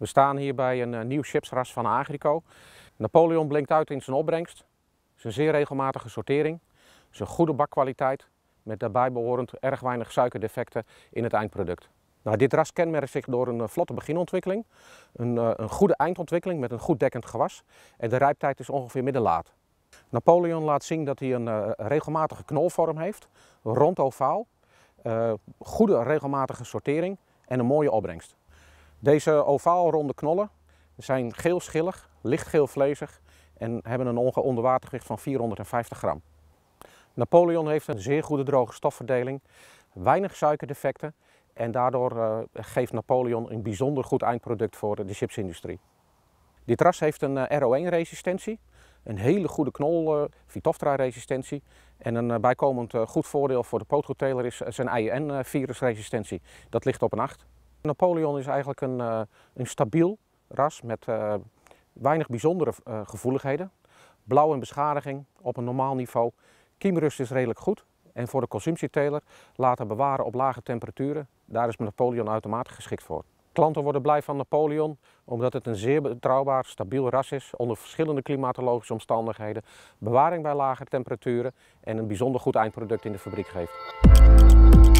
We staan hier bij een eh, nieuw chipsras van Agrico. Napoleon blinkt uit in zijn opbrengst. Zijn zeer regelmatige sortering. zijn goede bakkwaliteit met daarbij behorend erg weinig suikerdefecten in het eindproduct. Nou, dit ras kenmerkt zich door een eh, vlotte beginontwikkeling, een, eh, een goede eindontwikkeling met een goed dekkend gewas en de rijptijd is ongeveer middenlaat. Napoleon laat zien dat hij een regelmatige knolvorm heeft, rond ovaal, goede regelmatige sortering en een mooie opbrengst. Deze ovaalronde knollen zijn geelschillig, lichtgeel vlezig en hebben een ongeveer onderwatergewicht van 450 gram. Napoleon heeft een zeer goede droge stofverdeling, weinig suikerdefecten en daardoor eh, geeft Napoleon een bijzonder goed eindproduct voor de chipsindustrie. Dit ras heeft een eh, RO1-resistentie, een hele goede knol, uh, eh, Vitoftra-resistentie en een bijkomend goed voordeel voor de pootgoedteler is zijn IN-virusresistentie. Dat ligt op een 8. Napoleon is eigenlijk een, eh, een stabiel ras met eh, weinig bijzondere eh, gevoeligheden. Blauw en beschadiging op een normaal niveau. Kiemrust is redelijk goed. En voor de consumptieteler laten bewaren op lage temperaturen, daar is Napoleon uitermate geschikt voor. Klanten worden blij van Napoleon omdat het een zeer betrouwbaar, stabiel ras is onder verschillende klimatologische omstandigheden, bewaring bij lage temperaturen en een bijzonder goed eindproduct in de fabriek geeft.